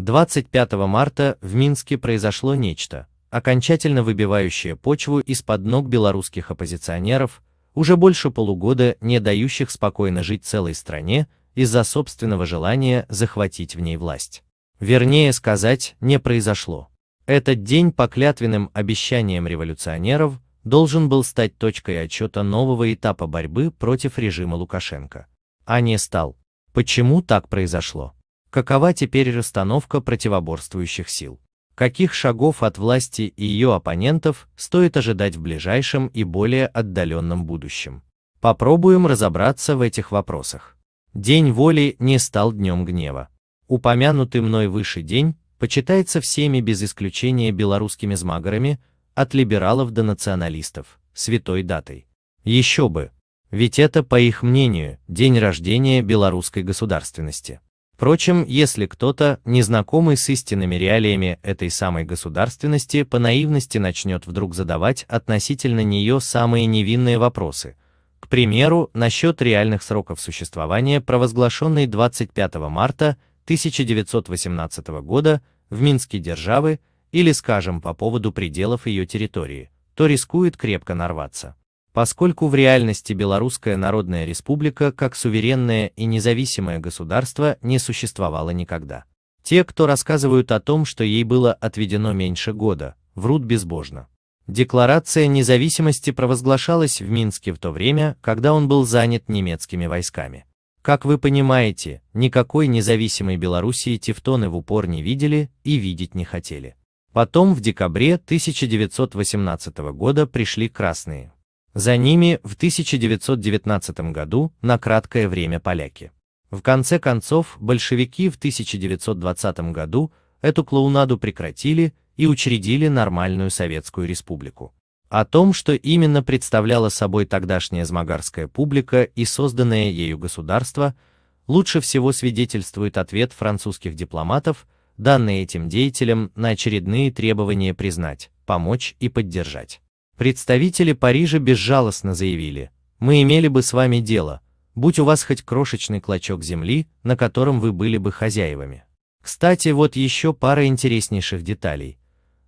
25 марта в Минске произошло нечто, окончательно выбивающее почву из-под ног белорусских оппозиционеров, уже больше полугода не дающих спокойно жить целой стране из-за собственного желания захватить в ней власть. Вернее сказать, не произошло. Этот день по клятвенным обещаниям революционеров должен был стать точкой отчета нового этапа борьбы против режима Лукашенко. А не стал. Почему так произошло? Какова теперь расстановка противоборствующих сил? Каких шагов от власти и ее оппонентов стоит ожидать в ближайшем и более отдаленном будущем? Попробуем разобраться в этих вопросах. День воли не стал днем гнева. Упомянутый мной выше день почитается всеми без исключения белорусскими змагарами, от либералов до националистов, святой датой. Еще бы, ведь это, по их мнению, день рождения белорусской государственности. Впрочем, если кто-то, незнакомый с истинными реалиями этой самой государственности, по наивности начнет вдруг задавать относительно нее самые невинные вопросы, к примеру, насчет реальных сроков существования провозглашенной 25 марта 1918 года в Минске державы или, скажем, по поводу пределов ее территории, то рискует крепко нарваться. Поскольку в реальности Белорусская Народная Республика как суверенное и независимое государство не существовало никогда. Те, кто рассказывают о том, что ей было отведено меньше года, врут безбожно. Декларация независимости провозглашалась в Минске в то время, когда он был занят немецкими войсками. Как вы понимаете, никакой независимой Белоруссии тевтоны в упор не видели и видеть не хотели. Потом в декабре 1918 года пришли красные, за ними в 1919 году на краткое время поляки. В конце концов, большевики в 1920 году эту клоунаду прекратили и учредили нормальную Советскую Республику. О том, что именно представляла собой тогдашняя змагарская публика и созданное ею государство, лучше всего свидетельствует ответ французских дипломатов, данные этим деятелям на очередные требования признать, помочь и поддержать. Представители Парижа безжалостно заявили, мы имели бы с вами дело, будь у вас хоть крошечный клочок земли, на котором вы были бы хозяевами. Кстати, вот еще пара интереснейших деталей.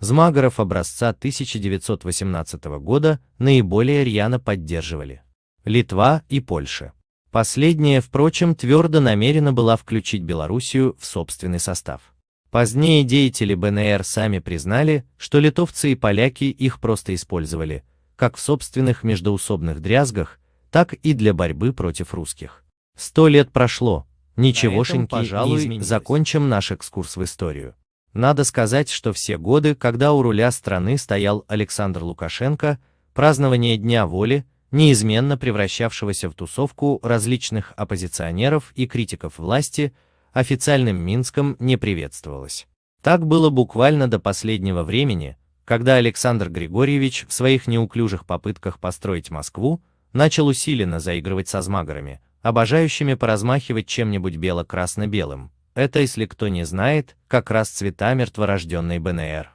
Змагоров образца 1918 года наиболее рьяно поддерживали. Литва и Польша. Последняя, впрочем, твердо намерена была включить Белоруссию в собственный состав. Позднее деятели БНР сами признали, что литовцы и поляки их просто использовали, как в собственных междоусобных дрязгах, так и для борьбы против русских. Сто лет прошло, ничегошеньки, этом, пожалуй, не закончим наш экскурс в историю. Надо сказать, что все годы, когда у руля страны стоял Александр Лукашенко, празднование Дня воли, неизменно превращавшегося в тусовку различных оппозиционеров и критиков власти, официальным Минском не приветствовалось. Так было буквально до последнего времени, когда Александр Григорьевич в своих неуклюжих попытках построить Москву начал усиленно заигрывать со змагарами, обожающими поразмахивать чем-нибудь бело-красно-белым. Это, если кто не знает, как раз цвета мертворожденной БНР.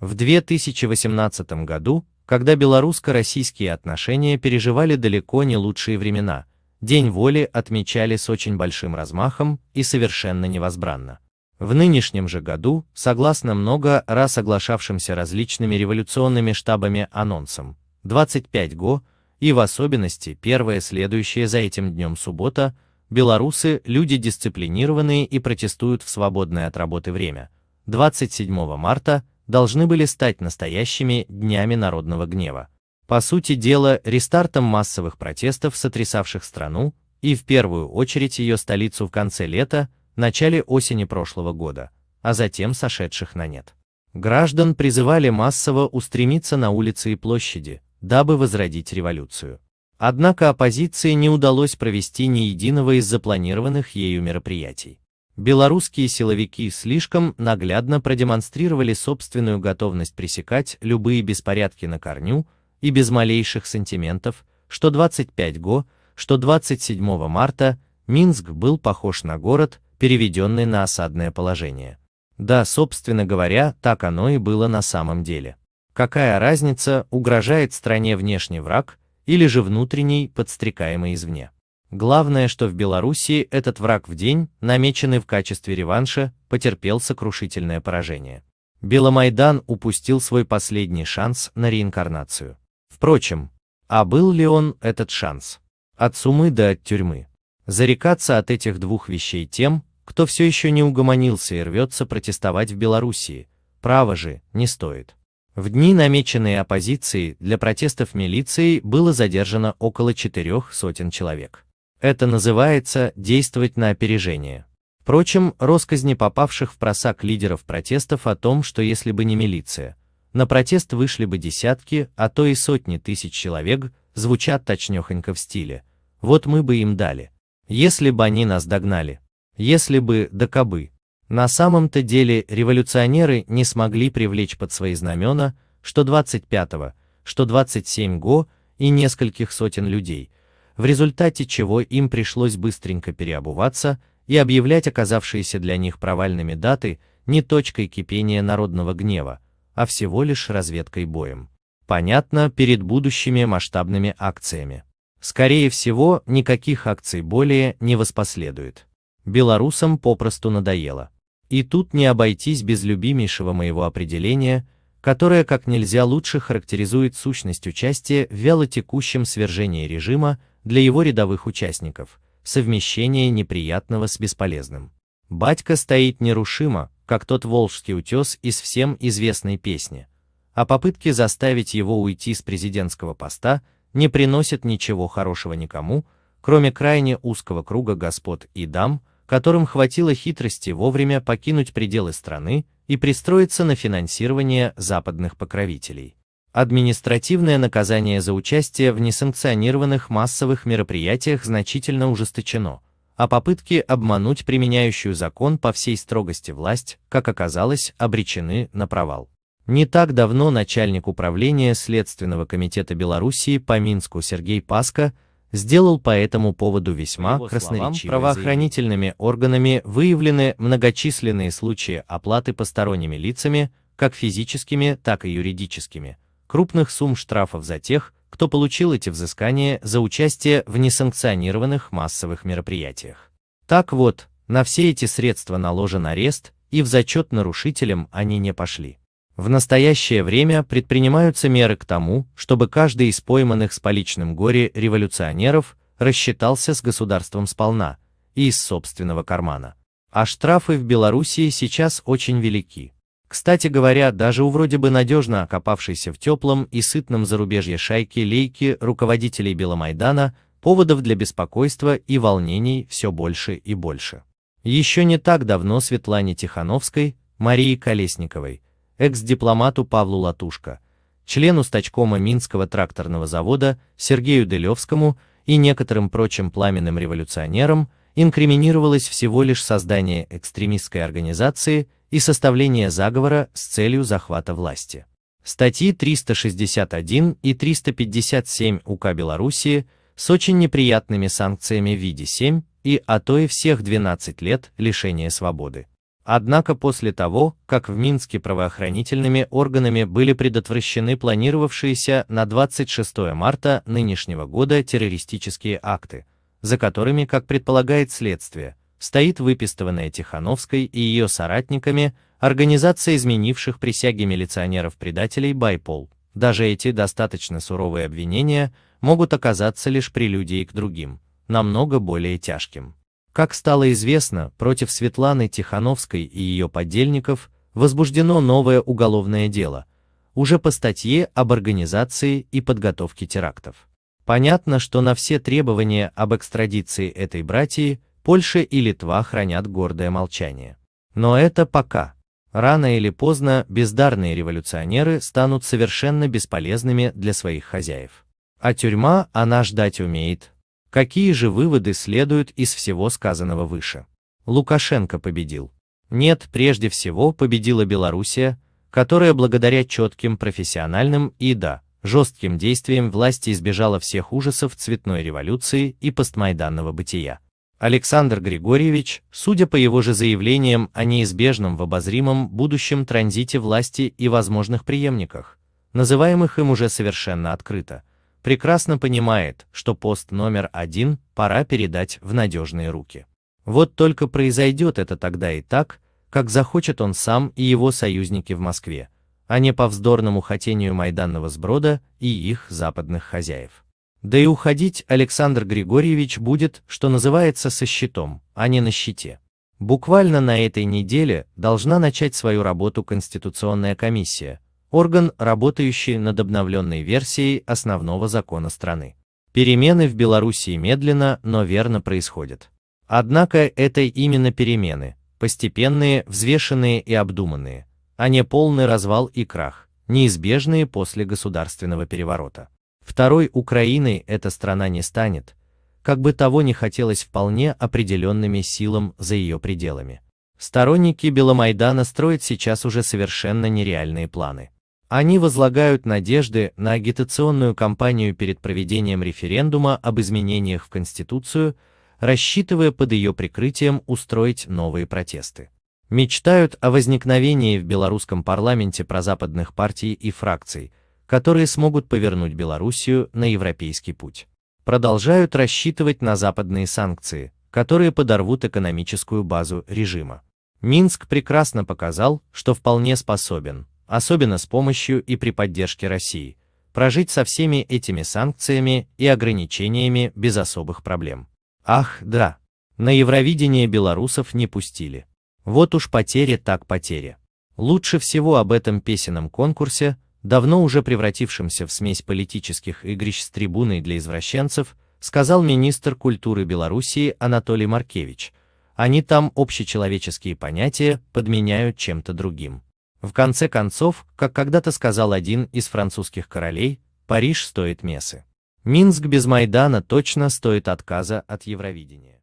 В 2018 году, когда белорусско-российские отношения переживали далеко не лучшие времена, День воли отмечали с очень большим размахом и совершенно невозбранно. В нынешнем же году, согласно много раз оглашавшимся различными революционными штабами анонсам, 25 ГО, и в особенности первая следующая за этим днем суббота, белорусы – люди дисциплинированные и протестуют в свободное от работы время, 27 марта должны были стать настоящими днями народного гнева по сути дела, рестартом массовых протестов, сотрясавших страну, и в первую очередь ее столицу в конце лета, начале осени прошлого года, а затем сошедших на нет. Граждан призывали массово устремиться на улицы и площади, дабы возродить революцию. Однако оппозиции не удалось провести ни единого из запланированных ею мероприятий. Белорусские силовики слишком наглядно продемонстрировали собственную готовность пресекать любые беспорядки на корню, и без малейших сантиментов, что 25 го, что 27 марта Минск был похож на город, переведенный на осадное положение. Да, собственно говоря, так оно и было на самом деле. Какая разница, угрожает стране внешний враг или же внутренний, подстрекаемый извне. Главное, что в Белоруссии этот враг в день, намеченный в качестве реванша, потерпел сокрушительное поражение. Беломайдан упустил свой последний шанс на реинкарнацию. Впрочем, а был ли он этот шанс? От сумы до от тюрьмы. Зарекаться от этих двух вещей тем, кто все еще не угомонился и рвется протестовать в Белоруссии, право же, не стоит. В дни намеченные оппозицией для протестов милицией было задержано около четырех сотен человек. Это называется «действовать на опережение». Впрочем, росказни попавших в просак лидеров протестов о том, что если бы не милиция, на протест вышли бы десятки, а то и сотни тысяч человек, звучат точнёхонько в стиле «вот мы бы им дали, если бы они нас догнали, если бы, да кабы». На самом-то деле революционеры не смогли привлечь под свои знамена что 25-го, что 27 го и нескольких сотен людей, в результате чего им пришлось быстренько переобуваться и объявлять оказавшиеся для них провальными даты не точкой кипения народного гнева, а всего лишь разведкой боем. Понятно, перед будущими масштабными акциями. Скорее всего, никаких акций более не воспоследует. Белорусам попросту надоело. И тут не обойтись без любимейшего моего определения, которое как нельзя лучше характеризует сущность участия в вялотекущем свержении режима для его рядовых участников, совмещение неприятного с бесполезным. Батька стоит нерушимо, как тот волжский утес из всем известной песни, а попытки заставить его уйти с президентского поста не приносят ничего хорошего никому, кроме крайне узкого круга господ и дам, которым хватило хитрости вовремя покинуть пределы страны и пристроиться на финансирование западных покровителей. Административное наказание за участие в несанкционированных массовых мероприятиях значительно ужесточено – а попытки обмануть применяющую закон по всей строгости власть, как оказалось, обречены на провал. Не так давно начальник управления Следственного комитета Белоруссии по Минску Сергей Паска сделал по этому поводу весьма красноречивое правоохранительными органами выявлены многочисленные случаи оплаты посторонними лицами, как физическими, так и юридическими, крупных сумм штрафов за тех, кто получил эти взыскания за участие в несанкционированных массовых мероприятиях. Так вот, на все эти средства наложен арест, и в зачет нарушителям они не пошли. В настоящее время предпринимаются меры к тому, чтобы каждый из пойманных с поличным горе революционеров рассчитался с государством сполна и из собственного кармана. А штрафы в Белоруссии сейчас очень велики. Кстати говоря, даже у вроде бы надежно окопавшейся в теплом и сытном зарубежье шайки лейки руководителей Беломайдана, поводов для беспокойства и волнений все больше и больше. Еще не так давно Светлане Тихановской, Марии Колесниковой, экс-дипломату Павлу Латушко, члену стачкома Минского тракторного завода Сергею Делевскому и некоторым прочим пламенным революционерам инкриминировалось всего лишь создание экстремистской организации и составление заговора с целью захвата власти. Статьи 361 и 357 УК Белоруссии с очень неприятными санкциями в виде 7 и, а то и всех 12 лет лишения свободы. Однако после того, как в Минске правоохранительными органами были предотвращены планировавшиеся на 26 марта нынешнего года террористические акты, за которыми, как предполагает следствие, стоит выпистыванная Тихановской и ее соратниками организация изменивших присяги милиционеров-предателей Байпол. Даже эти достаточно суровые обвинения могут оказаться лишь прелюдией к другим, намного более тяжким. Как стало известно, против Светланы Тихановской и ее подельников возбуждено новое уголовное дело, уже по статье об организации и подготовке терактов. Понятно, что на все требования об экстрадиции этой братьи Польша и Литва хранят гордое молчание. Но это пока. Рано или поздно бездарные революционеры станут совершенно бесполезными для своих хозяев. А тюрьма она ждать умеет. Какие же выводы следуют из всего сказанного выше? Лукашенко победил. Нет, прежде всего победила Белоруссия, которая благодаря четким профессиональным и, да, жестким действиям власти избежала всех ужасов цветной революции и постмайданного бытия. Александр Григорьевич, судя по его же заявлениям о неизбежном в обозримом будущем транзите власти и возможных преемниках, называемых им уже совершенно открыто, прекрасно понимает, что пост номер один пора передать в надежные руки. Вот только произойдет это тогда и так, как захочет он сам и его союзники в Москве, а не по вздорному хотению майданного сброда и их западных хозяев. Да и уходить Александр Григорьевич будет, что называется, со счетом, а не на счете. Буквально на этой неделе должна начать свою работу Конституционная комиссия, орган, работающий над обновленной версией основного закона страны. Перемены в Белоруссии медленно, но верно происходят. Однако это именно перемены, постепенные, взвешенные и обдуманные, а не полный развал и крах, неизбежные после государственного переворота. Второй Украиной эта страна не станет, как бы того не хотелось вполне определенными силам за ее пределами. Сторонники Беломайдана строят сейчас уже совершенно нереальные планы. Они возлагают надежды на агитационную кампанию перед проведением референдума об изменениях в Конституцию, рассчитывая под ее прикрытием устроить новые протесты. Мечтают о возникновении в белорусском парламенте прозападных партий и фракций – которые смогут повернуть Белоруссию на европейский путь. Продолжают рассчитывать на западные санкции, которые подорвут экономическую базу режима. Минск прекрасно показал, что вполне способен, особенно с помощью и при поддержке России, прожить со всеми этими санкциями и ограничениями без особых проблем. Ах, да, на Евровидение белорусов не пустили. Вот уж потери так потери. Лучше всего об этом песенном конкурсе давно уже превратившимся в смесь политических игрищ с трибуной для извращенцев, сказал министр культуры Белоруссии Анатолий Маркевич. Они там общечеловеческие понятия подменяют чем-то другим. В конце концов, как когда-то сказал один из французских королей, Париж стоит мессы. Минск без Майдана точно стоит отказа от Евровидения.